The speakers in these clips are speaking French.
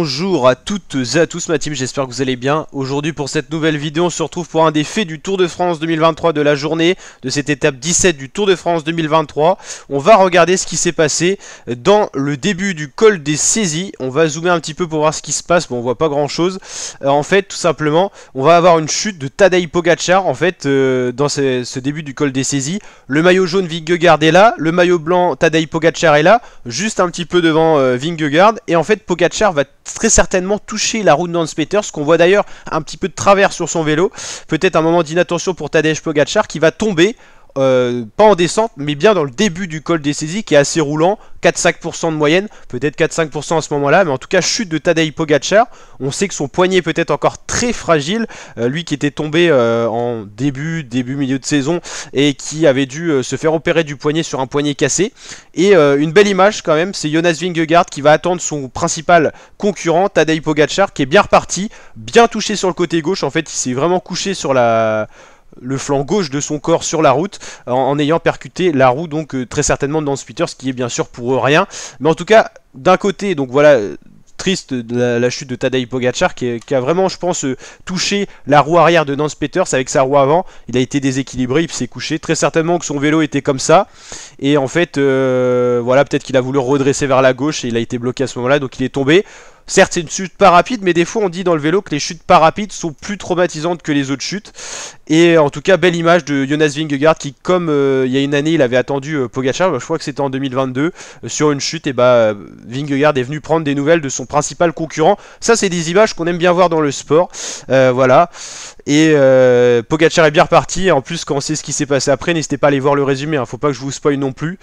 Bonjour à toutes et à tous ma team, j'espère que vous allez bien. Aujourd'hui pour cette nouvelle vidéo, on se retrouve pour un des faits du Tour de France 2023 de la journée, de cette étape 17 du Tour de France 2023. On va regarder ce qui s'est passé dans le début du col des saisies. On va zoomer un petit peu pour voir ce qui se passe, bon on voit pas grand chose. Euh, en fait, tout simplement, on va avoir une chute de Tadej Pogacar, en fait, euh, dans ce, début du col des saisies. Le maillot jaune Vingegaard est là, le maillot blanc Tadej Pogacar est là, juste un petit peu devant euh, Vingegaard. Et en fait, Pogacar va très certainement toucher la route de Peters, qu'on voit d'ailleurs un petit peu de travers sur son vélo. Peut-être un moment d'inattention pour Tadej Pogacar qui va tomber euh, pas en descente, mais bien dans le début du col des saisies qui est assez roulant, 4-5% de moyenne, peut-être 4-5% à ce moment-là, mais en tout cas chute de Tadej Pogacar, on sait que son poignet est peut-être encore très fragile, euh, lui qui était tombé euh, en début, début milieu de saison, et qui avait dû se faire opérer du poignet sur un poignet cassé, et une belle image quand même, c'est Jonas Vingegaard qui va attendre son principal concurrent, Tadej Pogacar, qui est bien reparti, bien touché sur le côté gauche, en fait il s'est vraiment couché sur la le flanc gauche de son corps sur la route en, ayant percuté la roue donc euh, très certainement de Nance Peters qui est bien sûr pour rien mais en tout cas d'un côté donc voilà triste la, chute de Tadej Pogacar qui, a vraiment je pense euh, touché la roue arrière de Nance Peters avec sa roue avant il a été déséquilibré il s'est couché très certainement que son vélo était comme ça et en fait euh, voilà peut-être qu'il a voulu redresser vers la gauche et il a été bloqué à ce moment là donc il est tombé Certes, c'est une chute pas rapide, mais des fois, on dit dans le vélo que les chutes pas rapides sont plus traumatisantes que les autres chutes. Et euh, en tout cas, belle image de Jonas Vingegaard qui, comme euh, il y a une année, il avait attendu euh, pogachar je crois que c'était en 2022, sur une chute, et bah Vingegaard est venu prendre des nouvelles de son principal concurrent. Ça, c'est des images qu'on aime bien voir dans le sport. voilà. Et Pogacar est bien reparti. en plus, quand on sait ce qui s'est passé après, n'hésitez pas à aller voir le résumé. ne hein. Faut pas que je vous spoil non plus.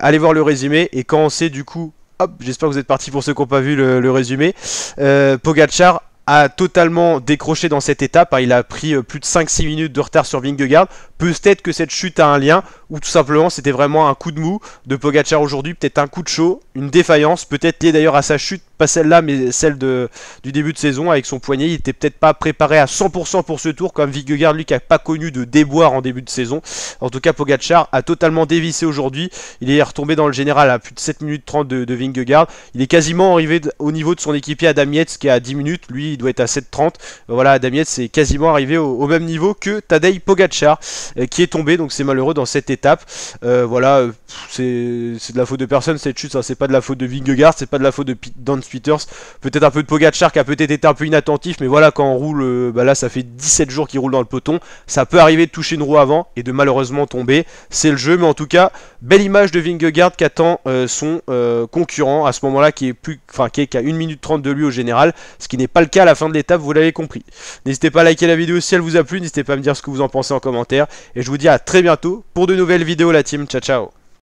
allez voir le résumé. Et quand on sait du coup j'espère que vous êtes partis pour ceux qui n'ont pas vu le, résumé. Euh, Pogachar a totalement décroché dans cette étape. Hein. il a pris euh, plus de 5-6 minutes de retard sur Vingegaard. Peut-être que cette chute a un lien, ou tout simplement c'était vraiment un coup de mou de Pogachar aujourd'hui, peut-être un coup de chaud, une défaillance, peut-être lié d'ailleurs à sa chute pas celle-là, mais celle de, du début de saison avec son poignet. Il était peut-être pas préparé à 100% pour ce tour, comme Vingegaard, lui, qui n'a pas connu de déboire en début de saison. En tout cas, Pogachar a totalement dévissé aujourd'hui. Il est retombé dans le général à plus de 7 minutes 30 de, Vingegaard. Il est quasiment arrivé au niveau de son équipier Adam qui est à 10 minutes. Lui, il doit être à 30 Voilà, Adam Yates est quasiment arrivé au, même niveau que Tadej Pogachar, euh, qui est tombé, donc c'est malheureux dans cette étape. Euh, voilà, euh, c'est de la faute de personne cette chute, ça c'est pas de la faute de Vingegaard, c'est pas de la faute de dante. Peut-être un peu de Pogachar qui a peut-être été un peu inattentif, mais voilà, quand on roule, euh, bah là ça fait 17 jours qu'il roule dans le poton, Ça peut arriver de toucher une roue avant et de malheureusement tomber. C'est le jeu, mais en tout cas, belle image de Vingegaard qui attend euh, son euh, concurrent à ce moment-là qui est plus, enfin qui, 1 minute 30 de lui au général, ce qui n'est pas le cas à la fin de l'étape, vous l'avez compris. N'hésitez pas à liker la vidéo si elle vous a plu, n'hésitez pas à me dire ce que vous en pensez en commentaire, et je vous dis à très bientôt pour de nouvelles vidéos la team, ciao ciao